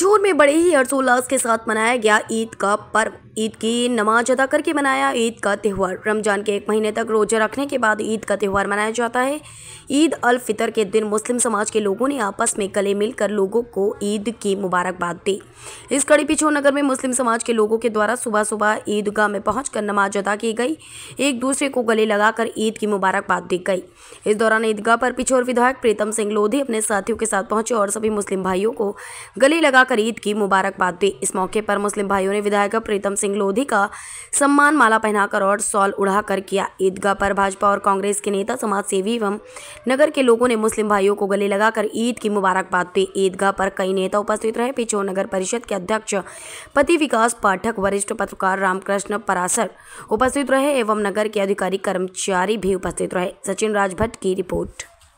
बिझूर में बड़े ही हर्षोल्लास के साथ मनाया गया ईद का पर्व ईद की नमाज अदा करके मनाया ईद का त्यौहार रमज़ान के एक महीने तक रोज़ा रखने के बाद ईद का त्यौहार मनाया जाता है ईद अल फितर के दिन मुस्लिम समाज के लोगों ने आपस में गले मिलकर लोगों को ईद की मुबारकबाद दी इस कड़ी नगर में मुस्लिम समाज के लोगों के द्वारा सुबह सुबह ईदगाह में पहुँच नमाज अदा की गई एक दूसरे को गले लगाकर ईद की मुबारकबाद दी गई इस दौरान ईदगाह पर पिछोर विधायक प्रीतम सिंह लोधी अपने साथियों के साथ पहुंचे और सभी मुस्लिम भाइयों को गले लगाकर ईद की मुबारकबाद दी इस मौके पर मुस्लिम भाइयों ने विधायक प्रीतम सिंह सिंह लोधी का सम्मान माला पहनाकर और सॉल उड़ाकर किया ईदगाह पर भाजपा और कांग्रेस के नेता समाज सेवी एवं नगर के लोगों ने मुस्लिम भाइयों को गले लगाकर ईद की मुबारकबाद दी ईदगाह पर कई नेता उपस्थित रहे पिछो नगर परिषद के अध्यक्ष पति विकास पाठक वरिष्ठ पत्रकार रामकृष्ण परासर उपस्थित रहे एवं नगर के अधिकारी कर्मचारी भी उपस्थित रहे सचिन राजभट्ट की रिपोर्ट